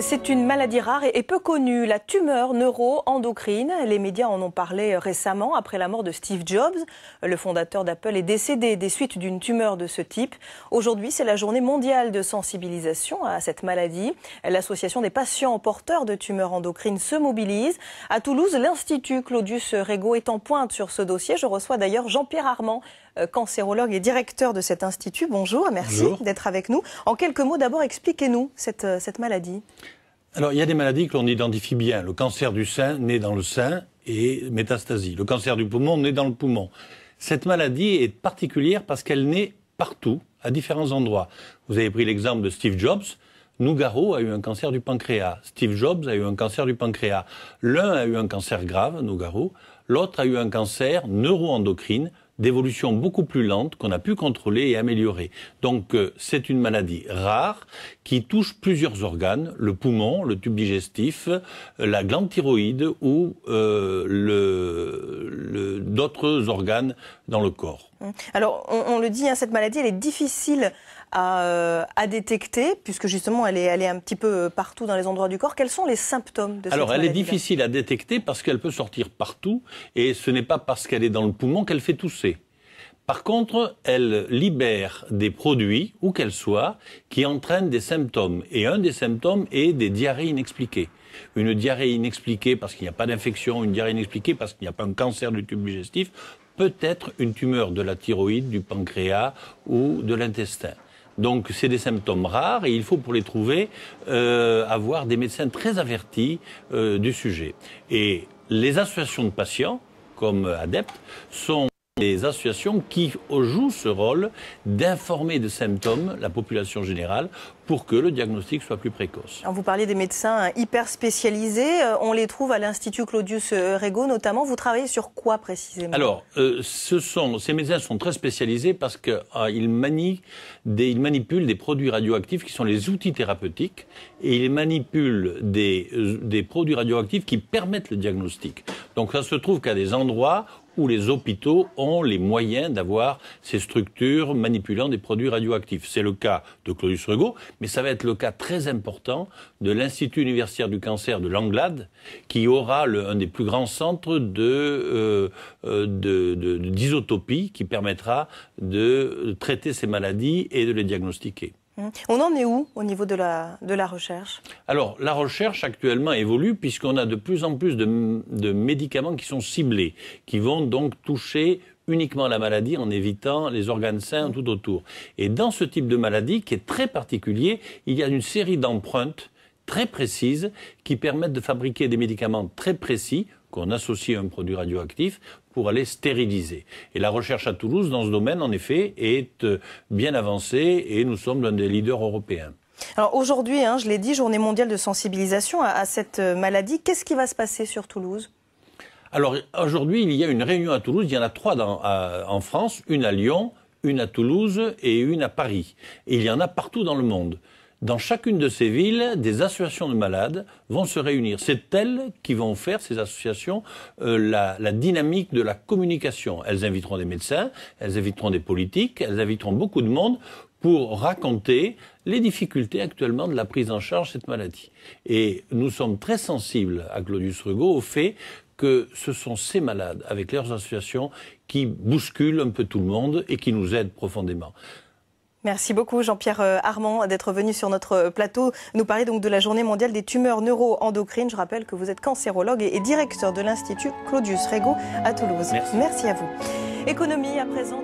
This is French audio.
C'est une maladie rare et peu connue, la tumeur neuro-endocrine. Les médias en ont parlé euh, récemment après la mort de Steve Jobs. Le fondateur d'Apple est décédé des suites d'une tumeur de ce type. Aujourd'hui, c'est la journée mondiale de sensibilisation à cette maladie. L'association des patients porteurs de tumeurs endocrines se mobilise. À Toulouse, l'Institut Claudius Rego est en pointe sur ce dossier. Je reçois d'ailleurs Jean-Pierre Armand, euh, cancérologue et directeur de cet institut. Bonjour, merci d'être avec nous. En quelques mots, d'abord, expliquez-nous cette euh, maladie. Alors, il y a des maladies que l'on identifie bien. Le cancer du sein naît dans le sein et métastasie. Le cancer du poumon naît dans le poumon. Cette maladie est particulière parce qu'elle naît partout, à différents endroits. Vous avez pris l'exemple de Steve Jobs. Nougaro a eu un cancer du pancréas. Steve Jobs a eu un cancer du pancréas. L'un a eu un cancer grave, Nougaro. L'autre a eu un cancer neuroendocrine d'évolution beaucoup plus lente qu'on a pu contrôler et améliorer. Donc euh, c'est une maladie rare qui touche plusieurs organes, le poumon, le tube digestif, euh, la glande thyroïde ou euh, d'autres organes dans le corps. Mmh. Alors on, le dit, hein, cette maladie elle est difficile à, euh, à, détecter, puisque justement elle est, elle est un petit peu euh, partout dans les endroits du corps. Quels sont les symptômes de cette Alors elle est difficile à détecter parce qu'elle peut sortir partout et ce n'est pas parce qu'elle est dans le poumon qu'elle fait tousser. Par contre, elle libère des produits, où qu'elles soit qui entraînent des symptômes. Et un des symptômes est des diarrhées inexpliquées. Une diarrhée inexpliquée parce qu'il n'y a pas d'infection, une diarrhée inexpliquée parce qu'il n'y a pas un cancer du tube digestif, peut être une tumeur de la thyroïde, du pancréas ou de l'intestin. Donc c'est des symptômes rares et il faut pour les trouver euh, avoir des médecins très avertis euh, du sujet. Et les associations de patients, comme adeptes, sont les associations qui jouent ce rôle d'informer de symptômes la population générale pour que le diagnostic soit plus précoce. vous parlez des médecins hyper spécialisés, euh, on les trouve à l'Institut Claudius euh, Rego notamment. Vous travaillez sur quoi précisément Alors, euh, ce sont, ces médecins sont très spécialisés parce qu'ils manipulent des produits radioactifs qui sont les outils thérapeutiques et ils manipulent des, des produits radioactifs qui permettent le diagnostic. Donc ça se trouve qu'à des endroits où les hôpitaux ont les moyens d'avoir ces structures manipulant des produits radioactifs. C'est le cas de Claudius Regaud, mais ça va être le cas très important de l'Institut universitaire du cancer de Langlade, qui aura un des plus grands centres d'isotopie euh, euh, qui permettra de traiter ces maladies et de les diagnostiquer. Hein. On en est où au niveau de la, recherche Alors, la recherche actuellement évolue puisqu'on a de plus en plus de, de, médicaments qui sont ciblés, qui vont donc toucher uniquement la maladie en évitant les organes sains tout autour. Et dans ce type de maladie qui est très particulier, il y a une série d'empreintes très précises qui permettent de fabriquer des médicaments très précis qu'on associe un produit radioactif pour aller stériliser. Et la recherche à Toulouse, dans ce domaine, en effet, est euh, bien avancée et nous sommes l'un des leaders européens. Alors aujourd'hui, hein, je l'ai dit, journée mondiale de sensibilisation à, cette euh, maladie. Qu'est-ce qui va se passer sur Toulouse Alors aujourd'hui, il y a une réunion à Toulouse. Il y en a trois en France, une à Lyon, une à Toulouse et une à Paris. Et il y en a partout dans le monde dans chacune de ces villes, des associations de malades vont se réunir. C'est elles qui vont faire, ces associations, euh, la, dynamique de la communication. Elles inviteront des médecins, elles inviteront des politiques, elles inviteront beaucoup de monde pour raconter les difficultés actuellement de la prise en charge de cette maladie. Et nous sommes très sensibles à Claudius Rugo au fait que ce sont ces malades, avec leurs associations, qui bousculent un peu tout le monde et qui nous aident profondément. Merci beaucoup Jean-Pierre euh, Armand d'être venu sur notre euh, plateau nous parler donc de la journée mondiale des tumeurs neuro-endocrines. Je rappelle que vous êtes cancérologue et directeur de l'Institut Claudius Rego à Toulouse. Merci. à vous. Économie à présent